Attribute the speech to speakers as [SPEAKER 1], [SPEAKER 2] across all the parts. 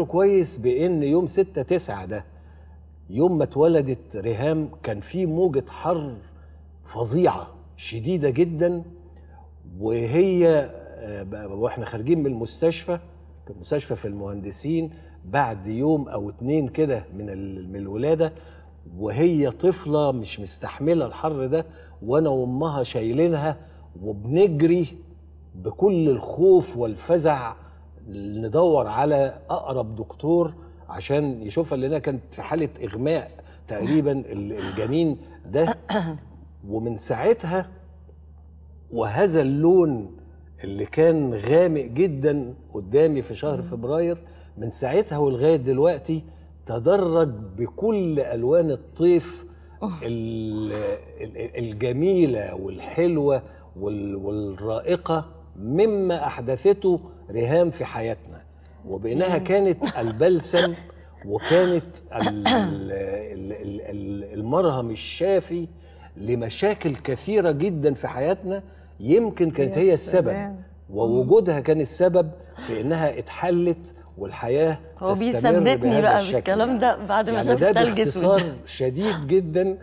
[SPEAKER 1] كويس بان يوم 6 9 ده يوم ما اتولدت ريهام كان في موجه حر فظيعه شديده جدا وهي آه، واحنا خارجين من المستشفى مستشفى في المهندسين بعد يوم او اتنين كده من الولاده وهي طفله مش مستحمله الحر ده وانا وامها شايلينها وبنجري بكل الخوف والفزع ندور على اقرب دكتور عشان يشوفها لانها كانت في حاله اغماء تقريبا الجنين ده ومن ساعتها وهذا اللون اللي كان غامق جدا قدامي في شهر فبراير من ساعتها ولغايه دلوقتي تدرج بكل الوان الطيف الجميله والحلوه والرائقه مما احدثته رهام في حياتنا وبانها كانت البلسم وكانت المرهم الشافي لمشاكل كثيره جدا في حياتنا يمكن كانت هي السبب ووجودها كان السبب في انها اتحلت والحياه
[SPEAKER 2] هو بيثبتني بقى بالكلام ده بعد ما يعني ده باختصار
[SPEAKER 1] شديد جدا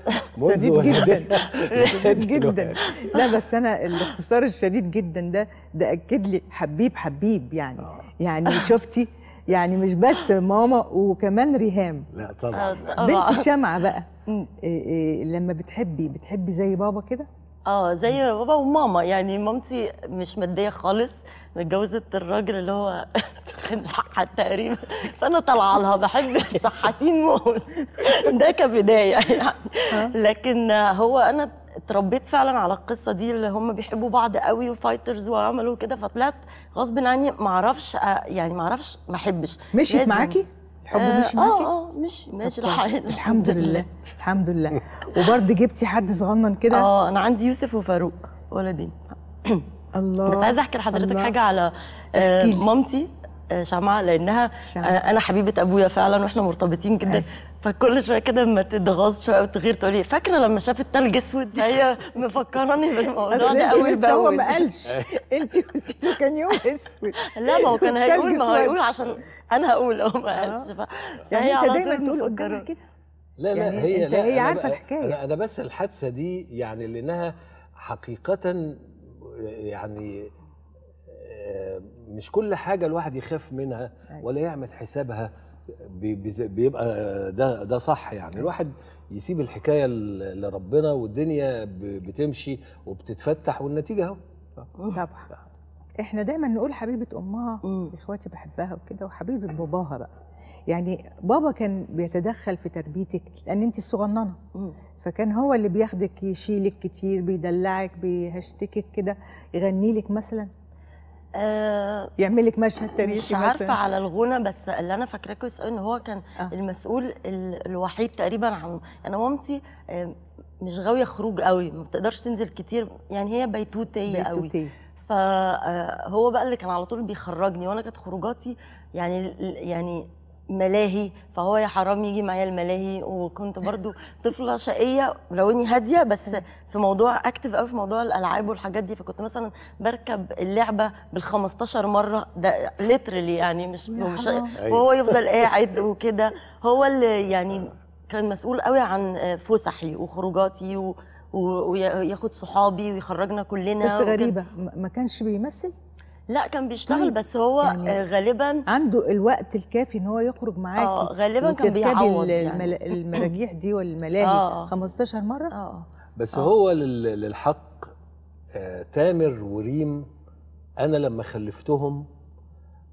[SPEAKER 2] شديد جدا شديد جدا لا بس انا الاختصار الشديد جدا ده ده اكد لي حبيب حبيب يعني آه. يعني شفتي يعني مش بس ماما وكمان ريهام
[SPEAKER 3] لا طبعا بنت
[SPEAKER 2] شمعه بقى إيه، إيه، لما بتحبي بتحبي زي بابا كده
[SPEAKER 3] اه زي بابا وماما يعني مامتي مش ماديه خالص اتجوزت الراجل اللي هو كان شحات تقريبا فانا طالعه لها بحب الشحاتين موت ده كبدايه يعني لكن هو انا اتربيت فعلا على القصه دي اللي هم بيحبوا بعض قوي وفايترز وعملوا كده فطلعت غصب عني ما اعرفش آه، يعني ما اعرفش ما احبش مشيت معاكي الحب آه ماشي معاكي؟ اه
[SPEAKER 2] اه ماشي الحال الحمد لله الحمد لله وبرضه جبتي حد صغنن كده اه انا عندي يوسف وفاروق ولدين
[SPEAKER 3] الله بس عايزه احكي لحضرتك حاجه على آه مامتي شمعه لانها شمع. آه، انا حبيبه ابويا فعلا واحنا مرتبطين جدا فكل شويه كده لما تتغاظ شويه وتغير تقول لي فاكره لما شافت ثلج اسود هي مفكراني بالموضوع ده قوي بس هو ما قالش انت قلتي له كان يوم اسود لا ما هو كان هيقول ما هو هيقول عشان انا هقول هو ما آه. قالش يعني انت دايما تقول قدامها كده لا لا يعني هي لا هي عارفه الحكايه
[SPEAKER 1] انا بس الحادثه دي يعني لانها حقيقه يعني آه، مش كل حاجه الواحد يخاف منها أيوة. ولا يعمل حسابها بيبقى ده ده صح يعني أيوة. الواحد يسيب الحكايه لربنا والدنيا بتمشي وبتتفتح والنتيجه اهو
[SPEAKER 2] طبعا احنا دايما نقول حبيبه امها اخواتي بحبها وكده وحبيبه باباها بقى يعني بابا كان بيتدخل في تربيتك لان انت الصغننه فكان هو اللي بياخدك يشيلك كتير بيدلعك بيهشتكك كده يغني لك مثلا آه، يعمل لك مشهد تاريخي مش عارفه مثلاً. على
[SPEAKER 3] الغنى بس اللي انا فاكراه كويس ان هو كان آه. المسؤول الوحيد تقريبا عن انا يعني مامتي مش غاويه خروج قوي ما بتقدرش تنزل كتير يعني هي بيتوتيه قوي بيتوتي. فهو بقى اللي كان على طول بيخرجني وانا كانت خروجاتي يعني يعني ملاهي فهو يا حرام يجي معايا الملاهي وكنت برضو طفله شقيه لو اني هاديه بس في موضوع اكتف قوي في موضوع الالعاب والحاجات دي فكنت مثلا بركب اللعبه بال15 مره ده ليترلي يعني مش مش وهو أيوة. يفضل قاعد وكده هو اللي يعني كان مسؤول قوي عن فسحي وخروجاتي وياخد صحابي ويخرجنا كلنا بس غريبه
[SPEAKER 2] ما كانش بيمثل لا كان بيشتغل طيب. بس هو آه، يعني غالبا عنده الوقت الكافي ان هو يخرج معاكي اه غالبا كان بيعوض يعني. المراجيح دي والملاهي آه. 15 مره اه
[SPEAKER 1] بس آه. هو للحق آه تامر وريم انا لما خلفتهم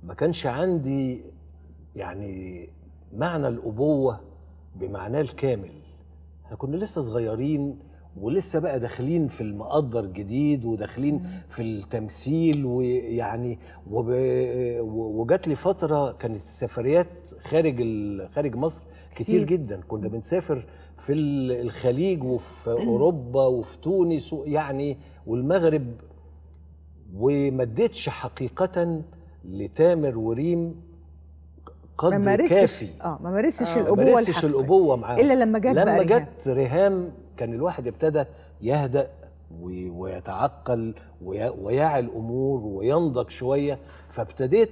[SPEAKER 1] ما كانش عندي يعني معنى الابوه بمعناه الكامل احنا كنا لسه صغيرين ولسه بقى داخلين في المقدر الجديد وداخلين في التمثيل ويعني وب... وجات لي فتره كانت السفريات خارج ال... خارج مصر كتير, كتير جدا كنا بنسافر في الخليج وفي اوروبا وفي تونس يعني والمغرب وما اديتش حقيقه لتامر وريم قدر كافي اه ما مارستش آه. الابوه ما الابوه معاهم الا لما جت لما جت ريهام كان الواحد ابتدى يهدأ ويتعقل ويعي الامور وينضج شويه فابتديت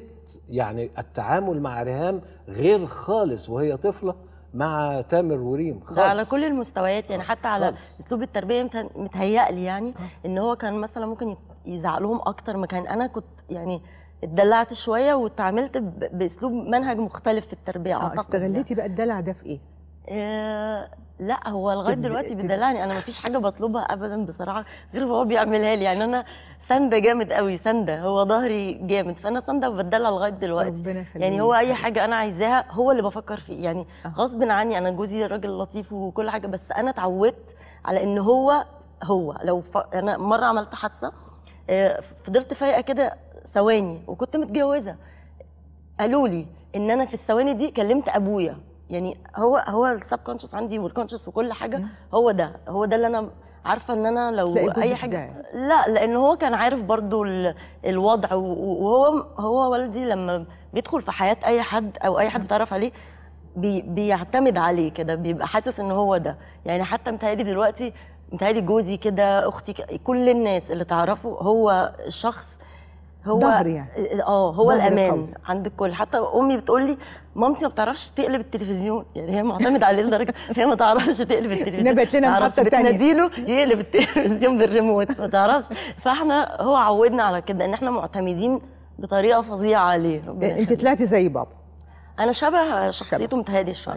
[SPEAKER 1] يعني التعامل مع ريهام غير خالص وهي طفله مع تامر وريم خالص ده على كل
[SPEAKER 3] المستويات يعني حتى على اسلوب التربيه متهيألي يعني آه. ان هو كان مثلا ممكن يزعلهم اكتر ما كان انا كنت يعني اتدلعت شويه واتعاملت باسلوب منهج مختلف
[SPEAKER 2] في التربيه آه، اعتقد استغليتي يعني. بقى الدلع ده في ايه؟
[SPEAKER 3] آه، لا هو لغايه دلوقتي بيدلعني انا ما فيش حاجه بطلبها ابدا بصراحه غير هو بيعملها لي يعني انا سنده جامد قوي سنده هو ظهري جامد فانا سنده وبتدلع لغايه دلوقتي ربنا يخليك يعني هو اي حاجه انا عايزاها هو اللي بفكر فيه يعني أه. غصب عني انا جوزي راجل لطيف وكل حاجه بس انا اتعودت على ان هو هو لو ف... انا مره عملت حادثه آه، فضلت فايقه كده ثواني وكنت متجوزه قالوا لي ان انا في الثواني دي كلمت ابويا يعني هو هو السب كونشس عندي والكونشس وكل حاجه هو ده هو ده اللي انا عارفه ان انا لو اي حاجه زي. يعني. لا لان هو كان عارف برضو الوضع وهو هو والدي لما بيدخل في حياه اي حد او اي حد تعرف عليه بي بيعتمد عليه كده بيبقى حاسس ان هو ده يعني حتى متهيألي دلوقتي متهيألي جوزي كده اختي كل الناس اللي تعرفه هو الشخص هو ظهر يعني اه هو الامان قوي. عند الكل حتى امي بتقول لي مامتي ما بتعرفش تقلب التلفزيون يعني هي معتمده عليه لدرجه هي ما تعرفش تقلب التلفزيون نبت لنا محطه ثانيه بتناديله يقلب التلفزيون بالريموت ما تعرفش فاحنا هو عودنا على كده ان احنا معتمدين بطريقه فظيعه عليه إيه، انت
[SPEAKER 2] طلعتي زي بابا
[SPEAKER 3] انا شبه شخصيته متهادي شويه